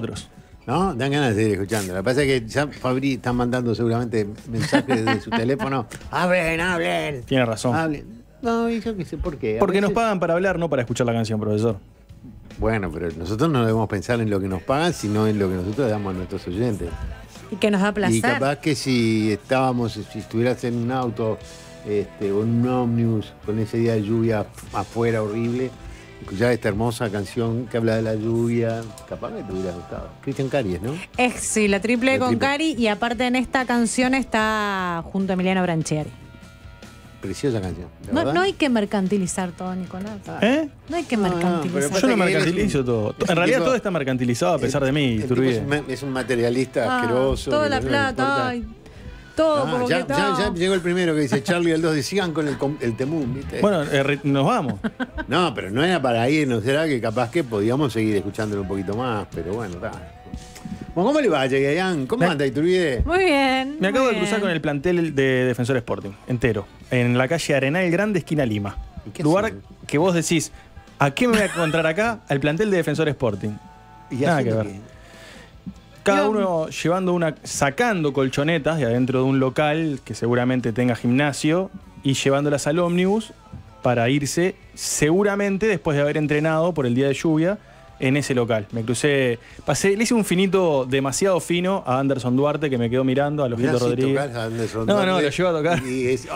Otros. ¿No? Dan ganas de seguir escuchando. Lo que pasa es que ya Fabri está mandando seguramente mensajes desde su teléfono. ¡Hablen, hablen! Tiene razón. No, yo qué sé, ¿por qué? Porque nos pagan para hablar, no para escuchar la canción, profesor. Bueno, pero nosotros no debemos pensar en lo que nos pagan, sino en lo que nosotros damos a nuestros oyentes. Y que nos da placer. Y capaz que si estábamos, si estuvieras en un auto este, o en un ómnibus con ese día de lluvia afuera horrible, ya esta hermosa canción que habla de la lluvia. Capaz que te hubiera gustado. Cristian Caries, ¿no? Es, sí, la triple con Cari y aparte en esta canción está junto a Emiliano Branchieri. Preciosa canción. No, no, hay que mercantilizar todo, Nicolás. Ah. ¿Eh? No hay que mercantilizar. No, yo lo mercantilizo todo. En realidad todo está mercantilizado a pesar de mí, el es, un, es un materialista ah, asqueroso. Toda la plata, ay. Todo ah, ya, ya, llegó el primero que dice Charlie y el 2 de sigan con el, el ¿viste? Bueno, eh, nos vamos. no, pero no era para irnos, era que capaz que podíamos seguir escuchándolo un poquito más, pero bueno, está. ¿Cómo le va, ¿Cómo anda Iturbide? Muy bien. Me acabo de cruzar con el plantel de Defensor Sporting, entero, en la calle Arenal Grande, esquina Lima. Lugar que vos decís, ¿a qué me voy a encontrar acá? Al plantel de Defensor Sporting. ¿Y Nada que ver. Cada uno llevando una, sacando colchonetas de adentro de un local que seguramente tenga gimnasio y llevándolas al ómnibus para irse seguramente después de haber entrenado por el día de lluvia en ese local. Me crucé, pasé, le hice un finito demasiado fino a Anderson Duarte que me quedó mirando, a los Rodríguez. no, no, lo llevo a tocar. es,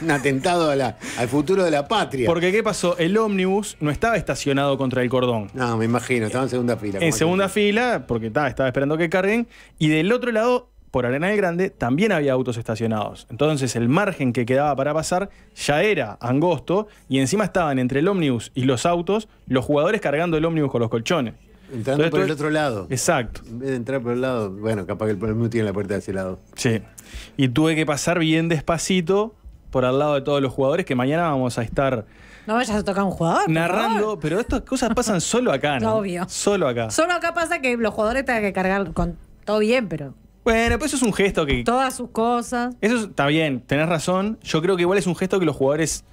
un atentado al futuro de la patria. Porque ¿qué pasó? El ómnibus no estaba estacionado contra el cordón. No, me imagino, estaba en segunda fila. En segunda fila, porque estaba esperando que carguen, y del otro lado por Arenal Grande también había autos estacionados. Entonces el margen que quedaba para pasar ya era angosto y encima estaban entre el ómnibus y los autos los jugadores cargando el ómnibus con los colchones. Entrando por el otro lado. Exacto. En vez de entrar por el lado, bueno, capaz que el problema tiene la puerta de ese lado. Sí. Y tuve que pasar bien despacito por al lado de todos los jugadores que mañana vamos a estar no vayas a tocar a un jugador. Narrando, pero estas cosas pasan solo acá, ¿no? Obvio. Solo acá. Solo acá pasa que los jugadores tengan que cargar con todo bien, pero bueno, pues eso es un gesto que. Todas sus cosas. Eso está bien, tenés razón. Yo creo que igual es un gesto que los jugadores.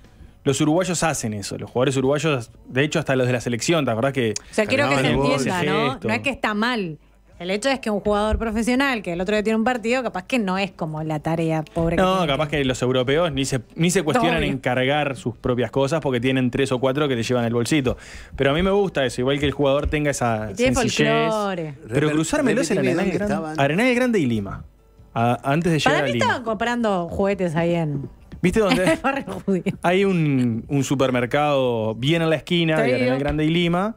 Los uruguayos hacen eso. Los jugadores uruguayos, de hecho, hasta los de la selección, ¿te acordás que. O sea, quiero que se entienda, ¿no? No es que está mal. El hecho es que un jugador profesional que el otro día tiene un partido, capaz que no es como la tarea pobre. No, capaz que los europeos ni se, ni se cuestionan en cargar sus propias cosas porque tienen tres o cuatro que le llevan el bolsito. Pero a mí me gusta eso, igual que el jugador tenga esa tiene sencillez. Pero cruzármelos en Arenal Grande, Grande y Lima. antes de llegar Para mí estaban comprando juguetes ahí en... ¿Viste dónde? hay un, un, supermercado bien en la esquina de Arenal Grande y Lima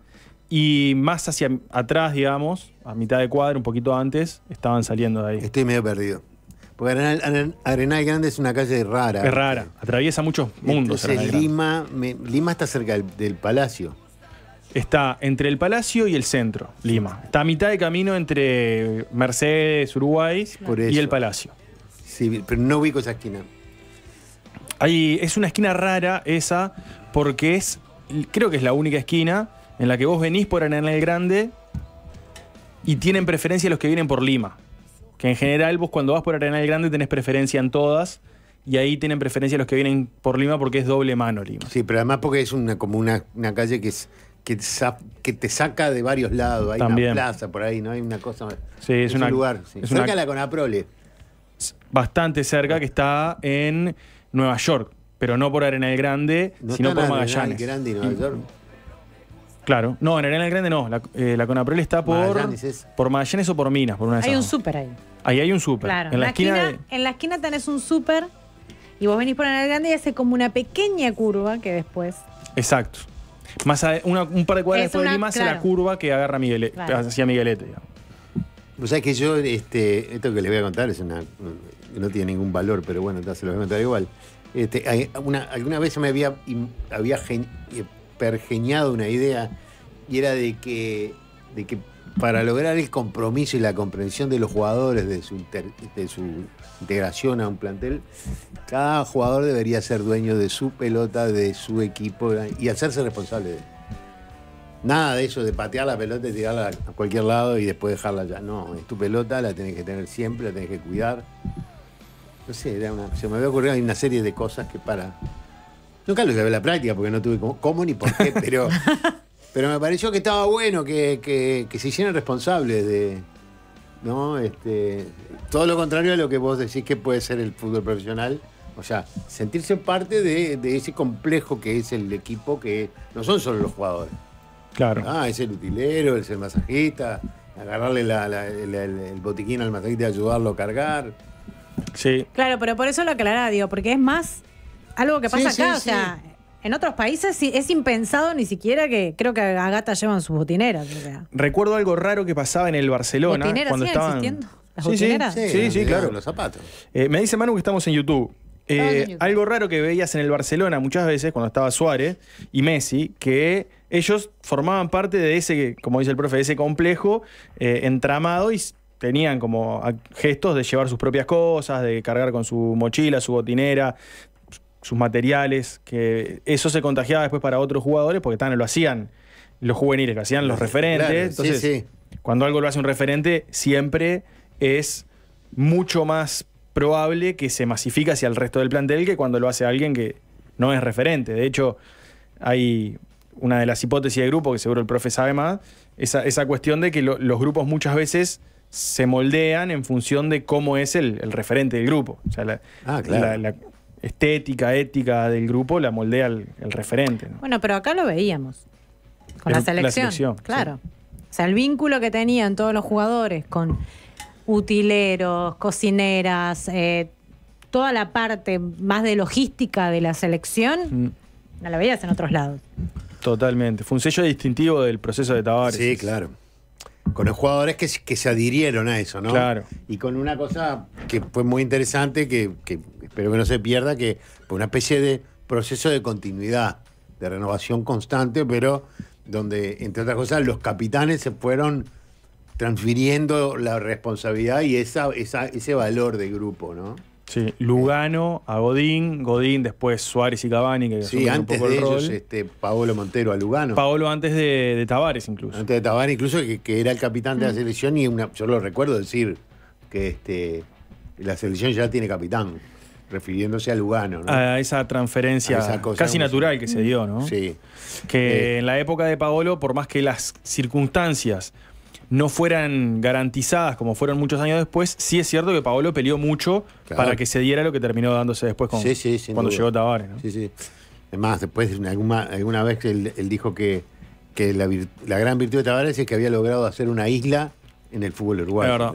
y más hacia atrás, digamos, a mitad de cuadro, un poquito antes, estaban saliendo de ahí. Estoy medio perdido. Porque Arenal, Grande es una calle rara. Es rara, atraviesa muchos mundos. Entonces, Lima, Lima está cerca del, Palacio. Está entre el Palacio y el centro, Lima. Está a mitad de camino entre Mercedes, Uruguay y el Palacio. Sí, pero no ubico esa esquina. Ahí, es una esquina rara esa, porque es, creo que es la única esquina en la que vos venís por Arenal Grande y tienen preferencia los que vienen por Lima. Que en general vos cuando vas por Arenal Grande tenés preferencia en todas y ahí tienen preferencia los que vienen por Lima porque es doble mano Lima. Sí, pero además porque es una, como una, calle que es que, te saca de varios lados. Hay una plaza por ahí, ¿no? Hay una cosa. Sí, es, un lugar. la Bastante cerca, que está en Nueva York, pero no por Arenal Grande, sino por Magallanes. Grande Nueva York. Claro. No, en Arena Grande no. La, eh, está por, por o por Minas, por una de Hay un súper ahí. Ahí hay un súper. En la, esquina, tenés un súper y vos venís por Arenal Grande y hace como una pequeña curva que después. Exacto. Más un par de cuadras después de Lima hace la curva que agarra Miguel, hacia Miguelete. Vos sabés que yo, este, esto que les voy a contar es una, no tiene ningún valor, pero bueno, se lo voy a contar igual. Este, una, alguna vez me había, había eh, pergeñado una idea y era de que, de que para lograr el compromiso y la comprensión de los jugadores de su, de su integración a un plantel, cada jugador debería ser dueño de su pelota, de su equipo eh, y hacerse responsable de Nada de eso de patear la pelota y tirarla a cualquier lado y después dejarla allá. No, es tu pelota, la tenés que tener siempre, la tenés que cuidar. No sé, se me había ocurrido una serie de cosas que para Nunca lo llevé a la práctica porque no tuve cómo, ni por qué, pero, pero me pareció que estaba bueno que, se hicieran responsables de. ¿No? Este, todo lo contrario a lo que vos decís que puede ser el fútbol profesional. O sea, sentirse parte de, ese complejo que es el equipo, que no son solo los jugadores. Claro. Ah, es el utilero, es el masajista, agarrarle el, botiquín al masajista y ayudarlo a cargar. Sí. Claro, pero por eso lo aclará, digo, porque es más algo que pasa acá, o sea, en otros países es impensado ni siquiera que creo que a gata llevan sus botineras. Recuerdo algo raro que pasaba en el Barcelona ¿Botineras cuando Sí, sí, claro. Los zapatos. Eh, me dice Manu que estamos en eh, YouTube. algo raro que veías en el Barcelona muchas veces cuando estaba Suárez y Messi, que ellos formaban parte de ese, como dice el profe, de ese complejo eh, entramado y tenían como gestos de llevar sus propias cosas, de cargar con su mochila, su botinera, sus materiales, que eso se contagiaba después para otros jugadores, porque lo hacían los juveniles, lo hacían los referentes. Entonces, cuando algo lo hace un referente, siempre es mucho más probable que se masifique hacia el resto del plantel que cuando lo hace alguien que no es referente. De hecho, hay una de las hipótesis de grupo, que seguro el profe sabe más, esa, esa cuestión de que los grupos muchas veces se moldean en función de cómo es el, referente del grupo. sea, ah, claro estética, ética del grupo la moldea el, referente. Bueno, pero acá lo veíamos. Con la, selección, claro. O sea, el vínculo que tenían todos los jugadores con utileros, cocineras, eh, toda la parte más de logística de la selección, mm. no la veías en otros lados. Totalmente. Fue un sello distintivo del proceso de Tavares. Sí, claro. Con los jugadores que, se adhirieron a eso, ¿no? Claro. Y con una cosa que fue muy interesante, que pero que no se pierda que fue una especie de proceso de continuidad, de renovación constante, pero donde, entre otras cosas, los capitanes se fueron transfiriendo la responsabilidad y ese valor de grupo, ¿no? Sí, Lugano a Godín, Godín después Suárez y Cabani, que sí, antes un de ellos, este, Paolo Montero a Lugano. Paolo antes de, de Tavares incluso. Antes de Tavares incluso, que, era el capitán de la mm. selección y yo lo recuerdo decir que este, la selección ya tiene capitán refiriéndose a Lugano. ¿no? A esa transferencia casi natural que se dio, ¿no? Sí. Que eh, en la época de Paolo, por más que las circunstancias no fueran garantizadas como fueron muchos años después, sí es cierto que Paolo peleó mucho para que se diera lo que terminó dándose después con, cuando llegó Tavares. ¿no? Sí, sí. Además, después alguna, alguna vez él, dijo que, que la, la, gran virtud de Tavares es que había logrado hacer una isla en el fútbol uruguayo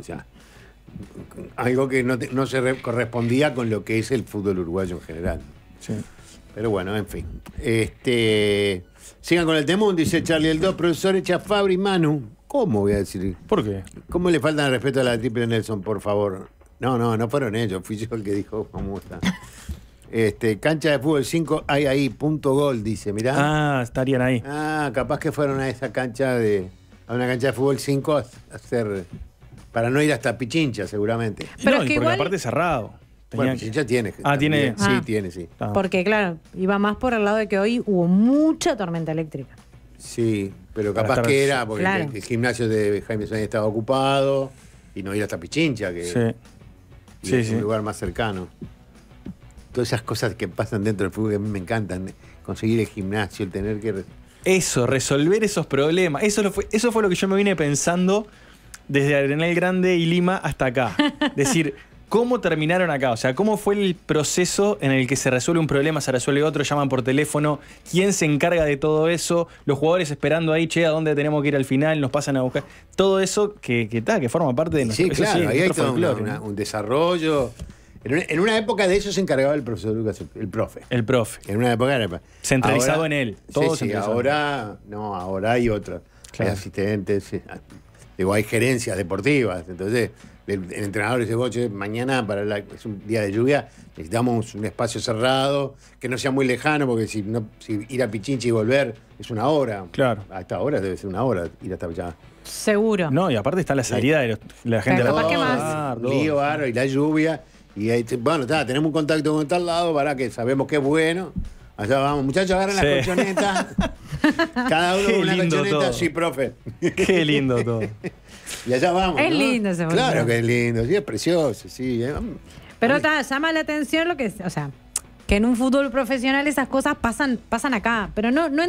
algo que no, no se correspondía con lo que es el fútbol uruguayo en general. Sí. Pero bueno, en fin. Este, sigan con el temón, dice Charlie el 2, profesor Echa Fabri Manu. ¿Cómo voy a decir? ¿Por qué? ¿Cómo le faltan respeto a la triple Nelson, por favor? No, no, no fueron ellos, fui yo el que dijo cómo está. Este, cancha de fútbol 5 hay ahí, punto gol, dice, mirá. Ah, estarían ahí. Ah, capaz que fueron a esa cancha de. a una cancha de fútbol 5 a hacer para no ir hasta Pichincha, seguramente. Pero no, y porque aparte cerrado. bueno, tiene. Ah, ah, tiene. Sí, tiene, ah. sí. Porque, claro, iba más por el lado de que hoy hubo mucha tormenta eléctrica. Sí, pero capaz que era porque el, gimnasio de Jaime Sánchez estaba ocupado y no ir hasta Pichincha, que es un lugar más cercano. Todas esas cosas que pasan dentro del fútbol que a mí me encantan. Conseguir el gimnasio, el tener que. Eso, resolver esos problemas. Eso, fue, eso fue lo que yo me vine pensando desde Arenal Grande y Lima hasta acá. decir, ¿Cómo terminaron acá? O sea, ¿cómo fue el proceso en el que se resuelve un problema, se resuelve otro, llaman por teléfono? ¿Quién se encarga de todo eso? Los jugadores esperando ahí, che, ¿a dónde tenemos que ir al final? Nos pasan a buscar. Todo eso que, está que forma parte de nuestro Sí, claro, ahí hay todo un desarrollo. En una, época de eso se encargaba el profesor Lucas, el profe. El profe. En una época era. Centralizado en él. Todo sí, ahora, no, ahora hay otro Hay asistentes, hay gerencias deportivas. Entonces, el, entrenador dice, Boche, mañana para es un día de lluvia, necesitamos un espacio cerrado, que no sea muy lejano, porque si, no, ir a Pichinchi y volver es una hora. Claro. A esta hora debe ser una hora ir hasta allá Seguro. No, y aparte está la salida de, la gente de la más? Lío, y la lluvia. Y bueno, tenemos un contacto con tal lado para que sabemos que es bueno. Allá vamos, muchachos, agarren las colchonetas. Cada uno con una colchoneta. Sí, profe. Qué lindo todo. y allá vamos. Es lindo ese Claro que es lindo, sí, es precioso, sí. Eh. Pero está, llama la atención lo que, o sea, que en un fútbol profesional esas cosas pasan, pasan acá, pero no, no,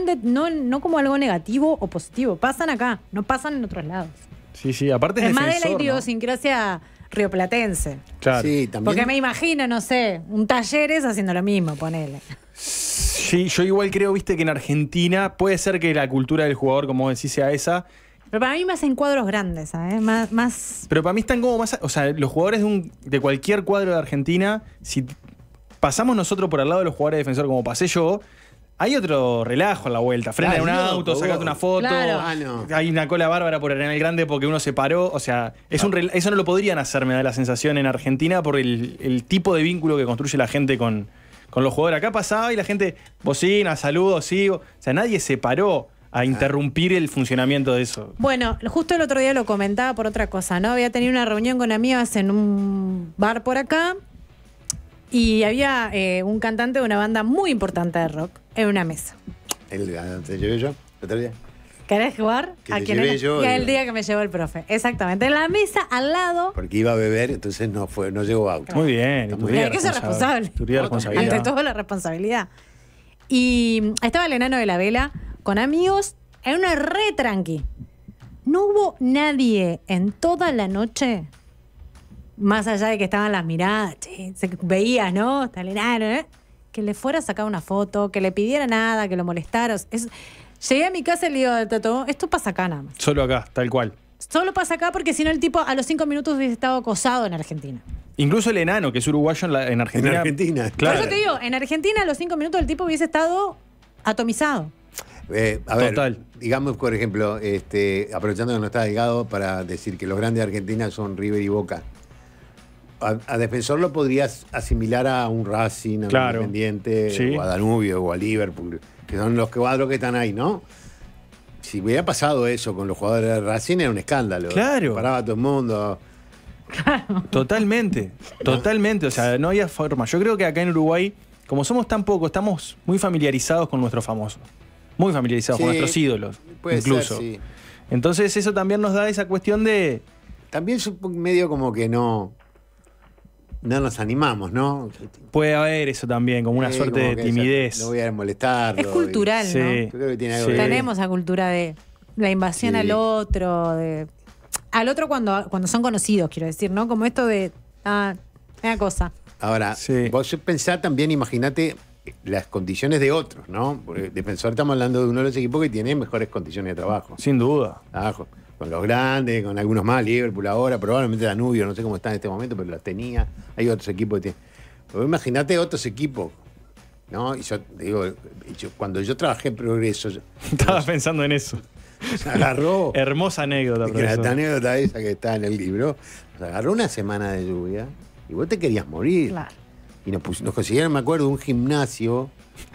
no, como algo negativo o positivo, pasan acá, no pasan en otros lados. Sí, sí, aparte es, es más de la idiosincrasia rioplatense. Claro. Sí, también. Porque me imagino, no sé, un talleres haciendo lo mismo, ponele. Sí, yo igual creo, viste, que en Argentina puede ser que la cultura del jugador, como decís, sea esa. Pero para mí más en cuadros grandes, ¿sabes? Más, Pero para mí están como más... O sea, los jugadores de, cualquier cuadro de Argentina, si pasamos nosotros por al lado de los jugadores de defensor como pasé yo, hay otro relajo en la vuelta. Frena en ah, un auto, sacate una foto. Ah, hay una cola bárbara por el Grande porque uno se paró. O sea, eso no lo podrían hacer, me da la sensación, en Argentina por el tipo de vínculo que construye la gente con, con los jugadores. Acá pasaba y la gente bocina, saludos, sigo. O sea, nadie se paró a interrumpir el funcionamiento de eso. Bueno, justo el otro día lo comentaba por otra cosa, ¿no? Había tenido una reunión con amigos en un bar por acá y había eh, un cantante de una banda muy importante de rock en una mesa. ¿El ah, yo? ¿Querés jugar? Que ¿A quién el día que me llevó el profe. Exactamente. En la mesa, al lado. Porque iba a beber, entonces no fue, no llegó auto. Muy bien. Muy bien. que ser responsable. responsabilidad. Ante todo la responsabilidad. Y estaba el enano de la vela con amigos en una re tranqui. No hubo nadie en toda la noche, más allá de que estaban las miradas, se veía, ¿no? Está el enano, ¿eh? Que le fuera a sacar una foto, que le pidiera nada, que lo molestara. Es, Llegué a mi casa y le digo esto pasa acá nada más. Solo acá, tal cual. Solo pasa acá porque si no el tipo a los cinco minutos hubiese estado acosado en Argentina. Incluso el enano, que es uruguayo en, Argentina. En Argentina, claro. Por eso te digo, en Argentina a los cinco minutos el tipo hubiese estado atomizado. Eh, a Total. digamos, por ejemplo, este, aprovechando que no está delgado para decir que los grandes de Argentina son River y Boca. A, Defensor lo podrías asimilar a un Racing, a un Independiente, o a Danubio, o a Liverpool que son los cuadros que están ahí, ¿no? Si hubiera pasado eso con los jugadores de Racing era un escándalo. Claro. Paraba todo el mundo. Totalmente, totalmente. O sea, no había forma. Yo creo que acá en Uruguay, como somos tan pocos, estamos muy familiarizados con nuestros famosos. Muy familiarizados con nuestros ídolos. incluso. Entonces, eso también nos da esa cuestión de. También es medio como que no no nos animamos, ¿no? Puede haber eso también, como una suerte de timidez. no voy a molestar. Es cultural, ¿no? Tenemos la cultura de la invasión al otro, de al otro cuando, cuando son conocidos, quiero decir, ¿no? Como esto de ah, una cosa. Ahora, vos pensás también, imagínate las condiciones de otros, ¿no? Porque de estamos hablando de uno de los equipos que tiene mejores condiciones de trabajo. Sin duda con los grandes, con algunos más, Liverpool ahora, probablemente Danubio, no sé cómo está en este momento, pero las tenía. Hay otros equipos que tienen. Pero imagínate otros equipos. ¿no? Y yo digo, cuando yo trabajé en Progreso. Yo, Estaba pensando en eso. Se agarró. Hermosa anécdota, La anécdota esa que está en el libro. agarró una semana de lluvia y vos te querías morir. Claro. Y nos, nos consiguieron, me acuerdo, un gimnasio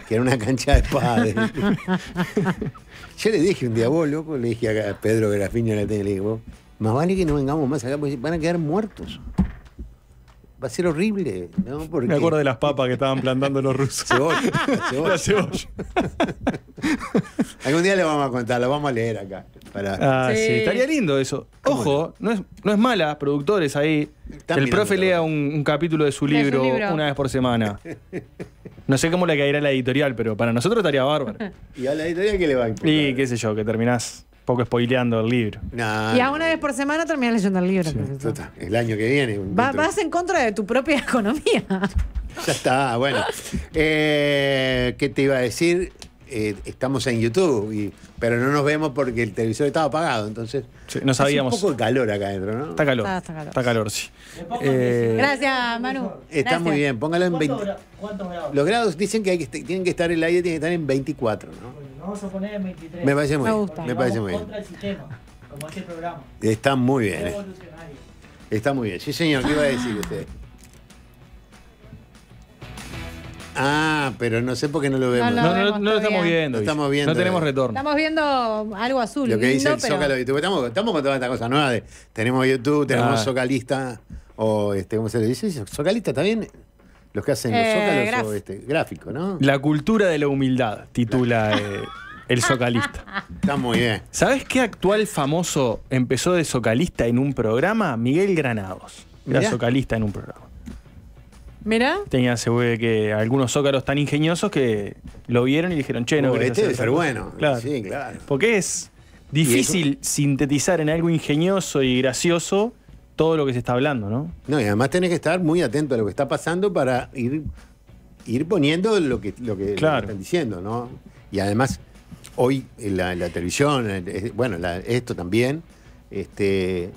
que era una cancha de padres. Ya le dije un día, loco, le dije a Pedro Grafiño en la tele, le dije, vos, más vale que no vengamos más acá, porque van a quedar muertos. Va a ser horrible, ¿no? Me acuerdo de las papas que estaban plantando los rusos. Cebolla, la cebolla. Algún día le vamos a contar, lo vamos a leer acá. Ah, sí. Estaría lindo eso. Ojo, no es, mala, productores ahí. el profe lea un, capítulo de su libro, una vez por semana. No sé cómo le caerá la editorial, pero para nosotros estaría bárbaro. ¿Y a la editorial qué le va a importar? Y qué sé yo, que terminás poco spoileando el libro. y a una vez por semana terminás leyendo el libro. El año que viene. vas en contra de tu propia economía. Ya está, bueno. Eh, ¿Qué te iba a decir? Eh, estamos en YouTube, pero no nos vemos porque el televisor estaba apagado, entonces sí, no sabíamos. un poco de calor acá adentro, ¿no? Está calor. Está, calor. está calor. sí. Eh, gracias, Manu. Está muy bien, póngalo en 20. ¿Cuántos grados? Los grados dicen que, tienen que estar el aire, tiene que estar en 24, ¿no? vamos a poner en 23. Me parece muy me bien. Me parece muy bien. como este programa. Está muy bien. Eh. Está muy bien. Sí, señor, ¿qué iba a decir usted? Ah, pero no sé por qué no lo vemos. No, lo, no lo estamos viendo. No tenemos eh. retorno. Estamos viendo algo azul. Lo que dice el pero... de Estamos, estamos con toda esta cosa nueva De, tenemos YouTube, tenemos Socalista ah. o este, ¿cómo se le dice? Zocalista también. Los que hacen los eh, zócalos este, gráfico, ¿no? La cultura de la humildad, titula eh, el zocalista. Está muy bien. ¿Sabes qué actual famoso empezó de zocalista en un programa? Miguel Granados. Era socalista en un programa. Mira. Tenía seguro que algunos zócaros tan ingeniosos que lo vieron y dijeron, che, no. este debe ser bueno. Porque es difícil sintetizar en algo ingenioso y gracioso todo lo que se está hablando, ¿no? No, y además tenés que estar muy atento a lo que está pasando para ir, ir poniendo lo que, lo que, están diciendo, ¿no? Y además, hoy en la, televisión, bueno, esto también, este,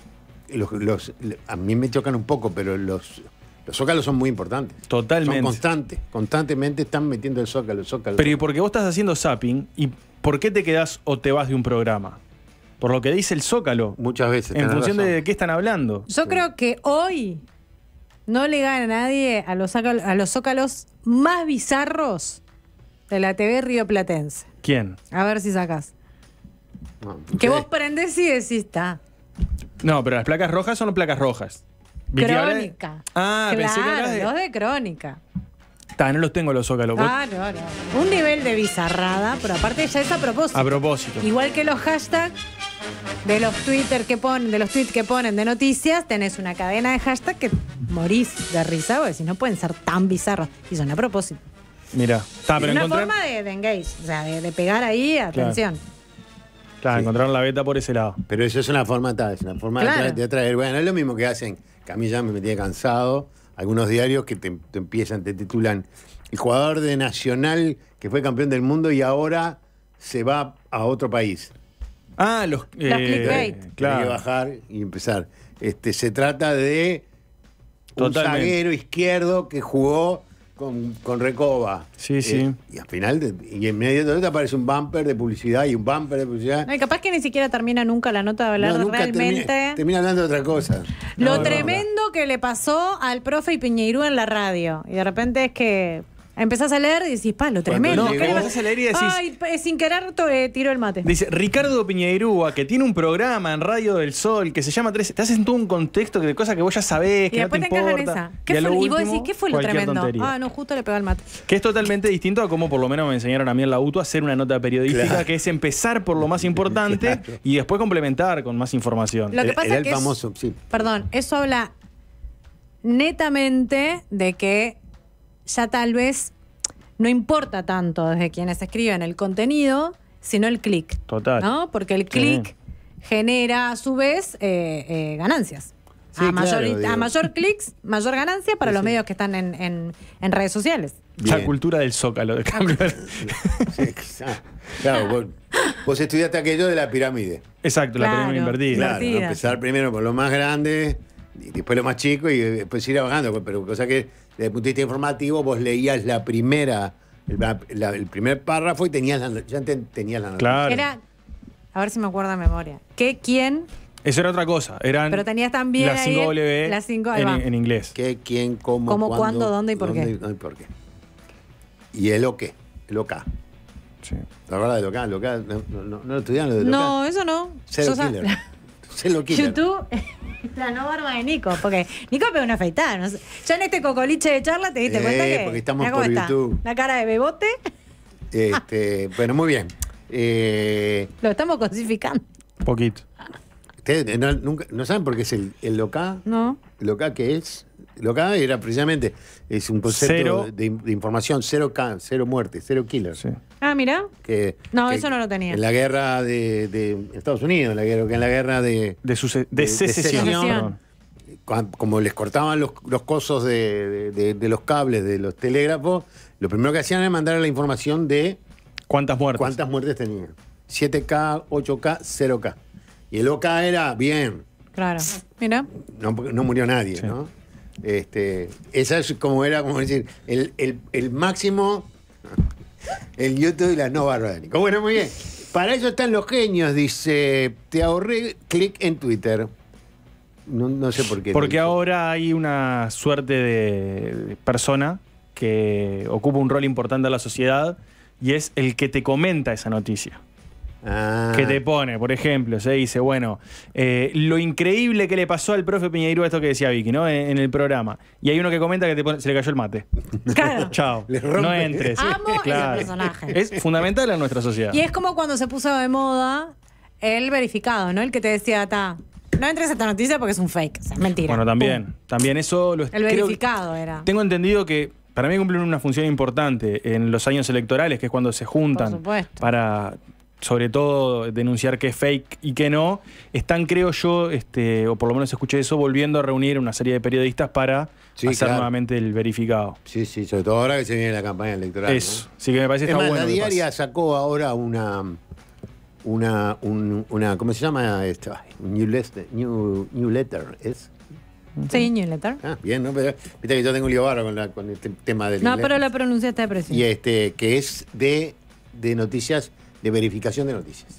a mí me chocan un poco, pero los los zócalos son muy importantes. Totalmente. Son constantes. Constantemente están metiendo el zócalo, Pero ¿y por qué vos estás haciendo zapping? ¿Y por qué te quedás o te vas de un programa? Por lo que dice el zócalo. Muchas veces. En función de qué están hablando. Yo creo que hoy no le gana nadie a los, a los zócalos más bizarros de la TV Platense. ¿Quién? A ver si sacas ah, que vos prendés y decís, está. No, pero las placas rojas son placas rojas. Crónica. Ah, claro, de... crónica. Está, no los tengo los zócalos. Ah, Un nivel de bizarrada, pero aparte ya es a propósito. A propósito. Igual que los hashtags de los Twitter que ponen, de los tweets que ponen de noticias, tenés una cadena de hashtags que morís de risa, porque si no pueden ser tan bizarros. Y son a propósito. Mira, está, pero una forma de, engage, o sea, de, pegar ahí, atención. Claro, encontraron la beta por ese lado. Pero eso es una forma tal, es una forma de, atraer. Bueno, es lo mismo que hacen, que a mí ya me metía cansado, algunos diarios que te, empiezan, te titulan, el jugador de Nacional que fue campeón del mundo y ahora se va a otro país. Ah, los, eh, clickbait. claro. que bajar y empezar. Este, se trata de un zaguero izquierdo que jugó con, con Recoba. Sí, eh, sí. y al final, y en medio de, la nota aparece un bumper de publicidad y un bumper de publicidad. capaz que ni siquiera termina nunca la nota de hablar realmente. Termina, hablando de otra cosa. Lo tremendo que le pasó al profe y Piñeirú en la radio. Y de repente es que Empezás a leer y decís, pa, lo tremendo. No, empezás a leer y decís. Ay, eh, sin querer eh, tiro el mate. Dice Ricardo Piñeirúa, que tiene un programa en Radio del Sol que se llama 13. Te hacen todo un contexto de cosas que vos ya sabés, que no te, te importa. Esa. y, y, vos decís, ¿qué fue lo tremendo? Ah, no, justo le pegó el mate. Que es totalmente distinto a cómo por lo menos me enseñaron a mí en la UTU a hacer una nota periodística, que es empezar por lo más importante y después complementar con más información. Lo que pasa es el que es, famoso, sí. Perdón, eso habla netamente de que ya tal vez no importa tanto desde quienes escriben el contenido, sino el clic. Total. ¿no? Porque el clic genera a su vez eh, eh, ganancias. a, mayor, mayor clics, mayor ganancia para los medios que están en, redes sociales. La cultura del zócalo de sí, claro, vos, estudiaste aquello de la pirámide. Exacto, la pirámide invertida. Claro, empezar primero con lo más grande, y después lo más chico y después ir bajando. Pero cosa que desde el punto de vista informativo, vos leías la primera, el primer párrafo y tenías la, ya tenías la noticia. a ver si me acuerdo de memoria. ¿Qué, quién? Eso era otra cosa. Eran Pero tenías también las 5 W en, inglés. ¿Qué, quién, cómo, cómo cuándo, dónde y por qué? y qué. el o qué, el o La verdad, el o el no, no, lo estudiaron. No, eso no. YouTube la no barba de Nico, porque Nico pega una afeitada. Ya en este cocoliche de charla te diste cuenta eh, que. Porque estamos por YouTube. La cara de bebote. Este, bueno, muy bien. Eh, lo estamos cosificando. Poquito. ¿Ustedes no, nunca, no saben por qué es el, el loca? No. ¿Loca qué es? Lo que era precisamente, es un concepto De, información, cero, K, cero muerte, cero killer. Ah, mira. Que, no, eso no lo tenía. En la guerra de, Estados Unidos, en la guerra, en la guerra de, de, secesión. como les cortaban los, los cosos de, los cables, de los telégrafos, lo primero que hacían era mandar la información de... ¿Cuántas muertes? ¿Cuántas muertes tenían? 7K, 8K, 0K. Y el OK era bien. Claro, mira. No, murió nadie, ¿no? Este, esa es como era, como decir, el, máximo, el YouTube y la no barbaránicas. Bueno, muy bien. Para eso están los genios, dice. Te ahorré clic en Twitter. No, no, sé por qué. Porque ahora hay una suerte de persona que ocupa un rol importante en la sociedad y es el que te comenta esa noticia. Ah. que te pone, por ejemplo, se dice, bueno, eh, lo increíble que le pasó al profe Piñeiro esto que decía Vicky, ¿no? En, el programa. Y hay uno que comenta que se le cayó el mate. Chao. No entres. Es fundamental en nuestra sociedad. Y es como cuando se puso de moda el verificado, ¿no? El que te decía, ta, no entres a esta noticia porque es un fake. mentira. Bueno, también. También eso lo El verificado era. Tengo entendido que para mí cumplen una función importante en los años electorales, que es cuando se juntan para sobre todo denunciar que es fake y que no, están, creo yo, este, o por lo menos escuché eso, volviendo a reunir una serie de periodistas para pasar nuevamente el verificado. Sí, sí, sobre todo ahora que se viene la campaña electoral. Eso, sí que me parece es está bueno La diaria sacó ahora una, una, una, ¿cómo se llama esto? New, letter, new, new letter, ¿es? Sí, Ah, bien, ¿no? Pero, viste que yo tengo un lío barro con, la, con el este tema del. No, pero la pronunciaste de presión. Y este, que es de, de noticias de verificación de noticias.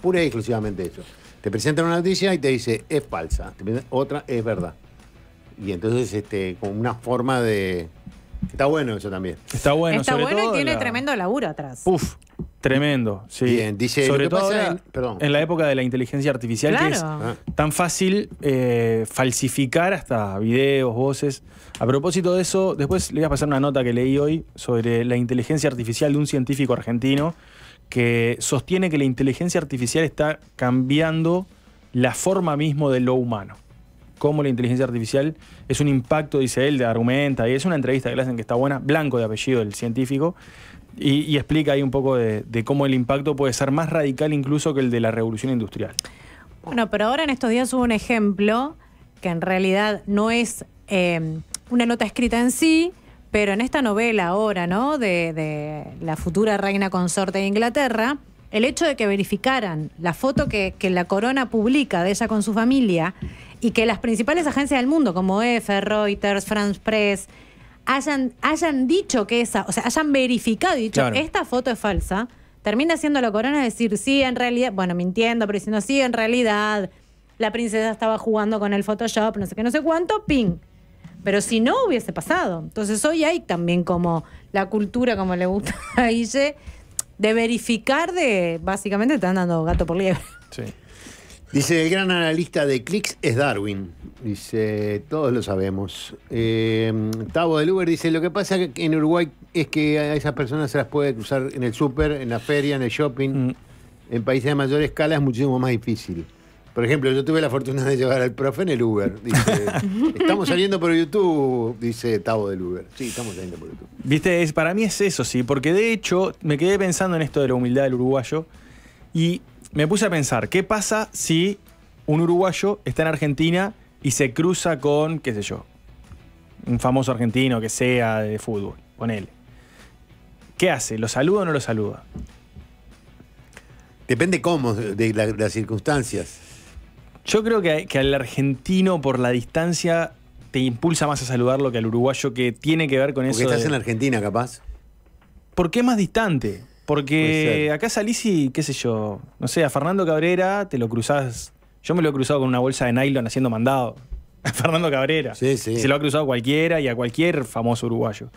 Pura y exclusivamente eso. Te presentan una noticia y te dice, es falsa. otra, es verdad. Y entonces, este, con una forma de. Está bueno eso también. Está bueno, Está bueno y tiene tremendo laburo atrás. Uf, tremendo. Sí. Bien, dice. Sobre todo en, la época de la inteligencia artificial, que es ah. tan fácil eh, falsificar hasta videos, voces. A propósito de eso, después le voy a pasar una nota que leí hoy sobre la inteligencia artificial de un científico argentino que sostiene que la inteligencia artificial está cambiando la forma mismo de lo humano. Cómo la inteligencia artificial es un impacto, dice él, de argumenta, y es una entrevista que le hacen que está buena, blanco de apellido el científico, y, explica ahí un poco de, cómo el impacto puede ser más radical incluso que el de la revolución industrial. Bueno, pero ahora en estos días hubo un ejemplo que en realidad no es eh, una nota escrita en sí, pero en esta novela ahora, ¿no? De, la futura reina consorte de Inglaterra, el hecho de que verificaran la foto que, la corona publica de ella con su familia y que las principales agencias del mundo, como EFE, Reuters, France Press, hayan, dicho que esa, o sea, hayan verificado y dicho, esta foto es falsa, termina siendo la corona decir, sí, en realidad, bueno, mintiendo, pero diciendo, sí, en realidad, la princesa estaba jugando con el Photoshop, no sé qué, no sé cuánto, ping pero si no, hubiese pasado. Entonces hoy hay también como la cultura, como le gusta a Guille, de verificar de, básicamente, están dando gato por liebre. Dice, el gran analista de clics es Darwin. Dice, todos lo sabemos. Eh, Tavo del Uber dice, lo que pasa en Uruguay es que a esas personas se las puede cruzar en el súper, en la feria, en el shopping. Mm. En países de mayor escala es muchísimo más difícil. Por ejemplo, yo tuve la fortuna de llegar al profe en el Uber. Dice, estamos saliendo por YouTube, dice Tavo del Uber. Sí, estamos saliendo por YouTube. Viste, es, para mí es eso, sí, porque de hecho me quedé pensando en esto de la humildad del uruguayo y me puse a pensar, ¿qué pasa si un uruguayo está en Argentina y se cruza con, qué sé yo, un famoso argentino que sea de fútbol, con él? ¿Qué hace? ¿Lo saluda o no lo saluda? Depende cómo, de las circunstancias. Yo creo que, al argentino por la distancia te impulsa más a saludarlo que al uruguayo que tiene que ver con eso. Porque estás en la Argentina, capaz. Porque qué más distante. Porque acá salís y, qué sé yo, no sé, a Fernando Cabrera te lo cruzás. Yo me lo he cruzado con una bolsa de nylon haciendo mandado. A Fernando Cabrera. Sí, sí. Se lo ha cruzado cualquiera y a cualquier famoso uruguayo.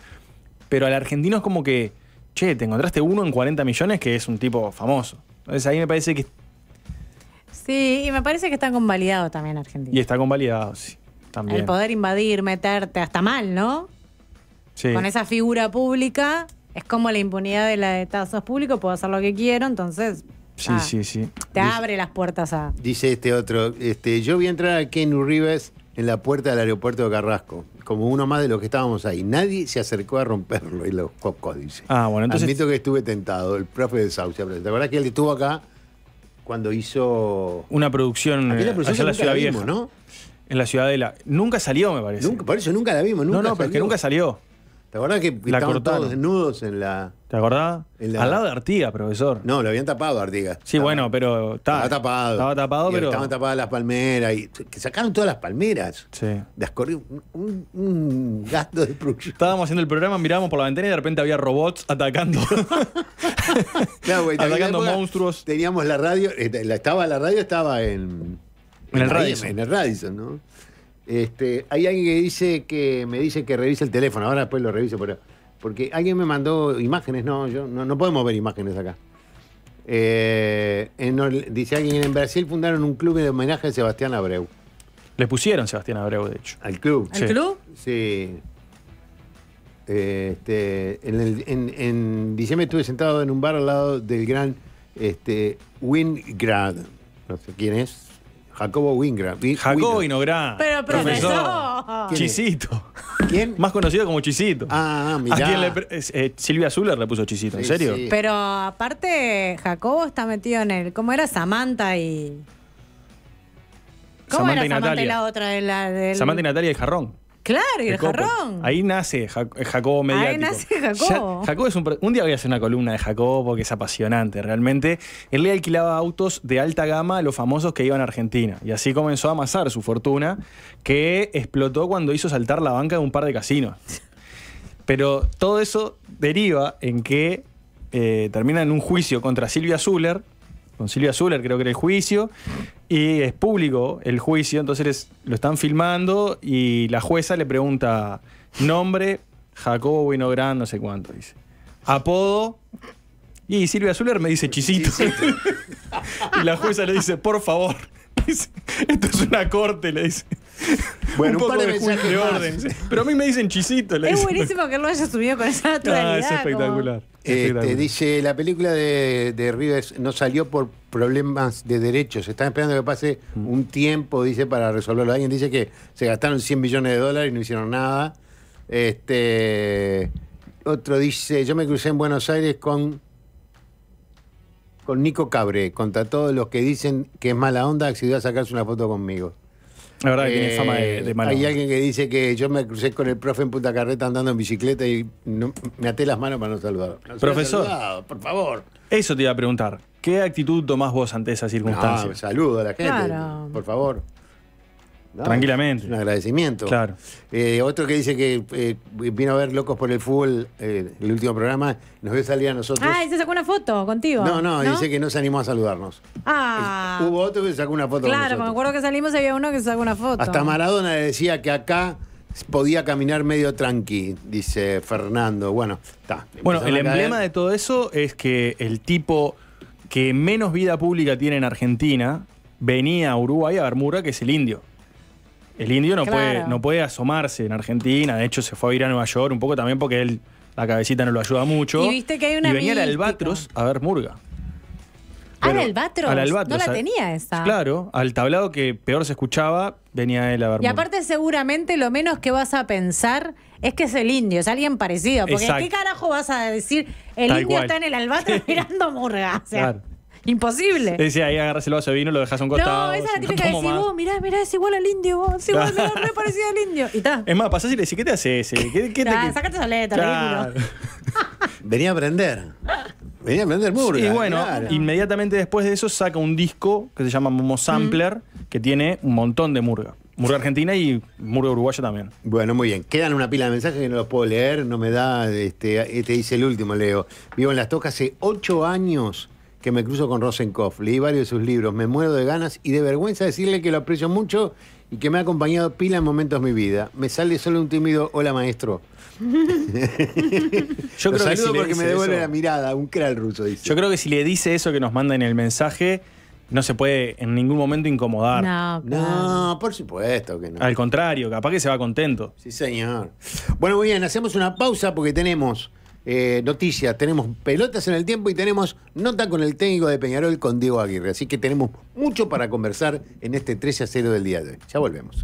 Pero al argentino es como que, che, te encontraste uno en 40 millones que es un tipo famoso. Entonces ahí me parece que Sí, y me parece que está convalidado también Argentina. Y está convalidado, sí. También. El poder invadir, meterte, hasta mal, ¿no? Sí. Con esa figura pública, es como la impunidad de la de tazos públicos, puedo hacer lo que quiero, entonces. Sí, ah, sí, sí. Te abre las puertas a. Dice este otro, este, yo vi entrar a en Uribes en la puerta del aeropuerto de Carrasco, como uno más de los que estábamos ahí. Nadie se acercó a romperlo, y los cocos, dice. Ah, bueno, entonces. Admito que estuve tentado, el profe de Saucia, la verdad que él estuvo acá? cuando hizo. Una producción, eh, en la Ciudad Vieja. ¿no? En la Ciudadela. Nunca salió, me parece. por eso nunca la vimos. Nunca no, no, pero es que nunca salió. ¿Te acordás que la estaban cortaron. todos desnudos en la. ¿Te acordás? Al lado de Artigas, profesor. No, lo habían tapado Artigas. Sí, bueno, pero. Estaba, tapado. Estaba tapado, pero. Estaban tapadas las palmeras. Y, que sacaron todas las palmeras. Sí. Las un, gasto de producción. Estábamos haciendo el programa, mirábamos por la ventana y de repente había robots atacando. atacando monstruos. Teníamos la radio. Este, estaba la radio, estaba en. En el Radisson. En el Radisson, ¿no? Este, hay alguien que dice que me dice que revise el teléfono, ahora después lo reviso, pero, porque alguien me mandó imágenes, no, yo, no, podemos ver imágenes acá. Eh, dice alguien, en Brasil fundaron un club de homenaje a Sebastián Abreu. Le pusieron Sebastián Abreu, de hecho. ¿Al club? ¿Al club? Sí. Este, en, diciembre estuve sentado en un bar al lado del gran este, Wingrad. No sé quién es, Jacobo Wingra. Jacobo Winogra. Pero profesor. Chisito. ¿Quién? Más conocido como Chisito. Ah, mira. Ah, ¿A quién le eh, Silvia Zuller le puso Chisito, ¿en serio? Pero aparte, Jacobo está metido en el. ¿Cómo era Samantha y. ¿Cómo Samantha era Samantha Natalia. y la otra? De la, del... Samantha y Natalia y Jarrón. Claro, y el jarrón. Ahí nace eh, Jacobo mediático. Ahí nace Jacobo. es un, día voy a hacer una columna de Jacobo porque es apasionante, realmente. Él le alquilaba autos de alta gama a los famosos que iban a Argentina. Y así comenzó a amasar su fortuna, que explotó cuando hizo saltar la banca de un par de casinos. Pero todo eso deriva en que eh, termina en un juicio contra Silvia Zuller con Silvia Zuller, creo que era el juicio, y es público el juicio, entonces lo están filmando y la jueza le pregunta nombre, Jacobo Winogrand, no sé cuánto, dice. Apodo, y Silvia Zuller me dice chisito. y la jueza le dice, por favor, esto es una corte, le dice. Bueno, de Pero a mí me dicen chisito. Es buenísimo que lo haya subido con esa naturalidad. es este, espectacular. dice, la película de, de Rivers no salió por problemas de derechos. Están esperando que pase mm. un tiempo, dice, para resolverlo. Alguien dice que se gastaron 100 millones de dólares y no hicieron nada. Este, otro dice, yo me crucé en Buenos Aires con con Nico Cabre, contra todos los que dicen que es mala onda, accedió a sacarse una foto conmigo. La verdad que tiene fama de, eh, Hay alguien que dice que yo me crucé con el profe en Punta Carreta andando en bicicleta y me até las manos para no saludar. Profesor. por favor. Eso te iba a preguntar. ¿Qué actitud tomás vos ante esas circunstancias? saludo a la gente, por favor. Tranquilamente. un agradecimiento. Claro. Eh, otro que dice que eh, vino a ver Locos por el Fútbol, eh, el último programa, nos vio salir a nosotros. Ah, y se sacó una foto contigo. No, no, dice que no se animó a saludarnos. Ah. Hubo otro que sacó una foto Claro, me acuerdo que salimos había uno que se sacó una foto. Hasta Maradona le decía que acá podía caminar medio tranqui, dice Fernando. Bueno, está. Bueno, el emblema de todo eso es que el tipo que menos vida pública tiene en Argentina venía a Uruguay a Bermuda, que es el indio. El indio no, puede, no puede asomarse en Argentina, de hecho se fue a ir a Nueva York un poco también porque él, la cabecita no lo ayuda mucho. Y viste que una. venía al Albatros a ver Murga. al Albatros. No la tenía esa. Claro, al tablado que peor se escuchaba, venía él a ver. Y aparte, seguramente lo menos que vas a pensar es que es el indio, es alguien parecido. Porque ¿qué carajo vas a decir? El indio está en el Albatros mirando murga. claro. Imposible. Decía, ahí agarras el vaso de vino, lo dejas a un costado. No, esa es la típica de decir, vos, mirá, mirá, es igual al indio, vos, es igual, me re parecido al indio. Y está. Es más, pasás y le decís, ¿qué te hace ese? ¿Qué, qué te, sacate esa letra, Venía a aprender. Venía a aprender murga. Y bueno, inmediatamente después de eso saca un disco que se llama Momo Sampler, mm. que tiene un montón de murga. Murga argentina y murga uruguaya también. Bueno, muy bien. Quedan una pila de mensajes que no los puedo leer, no me da. Este, este dice el último, Leo. Vivo en Las Tocas hace ocho años que me cruzo con Rosenkopf. Leí varios de sus libros, me muero de ganas y de vergüenza decirle que lo aprecio mucho y que me ha acompañado pila en momentos de mi vida. Me sale solo un tímido hola maestro. Yo creo que si porque me devuelve la mirada, un ruso dice. Yo creo que si le dice eso que nos manda en el mensaje, no se puede en ningún momento incomodar. No, no, por supuesto que no. Al contrario, capaz que se va contento. Sí, señor. Bueno, muy bien, hacemos una pausa porque tenemos eh, Noticias, tenemos pelotas en el tiempo y tenemos nota con el técnico de Peñarol, con Diego Aguirre. Así que tenemos mucho para conversar en este 13 a 0 del día de hoy. Ya volvemos.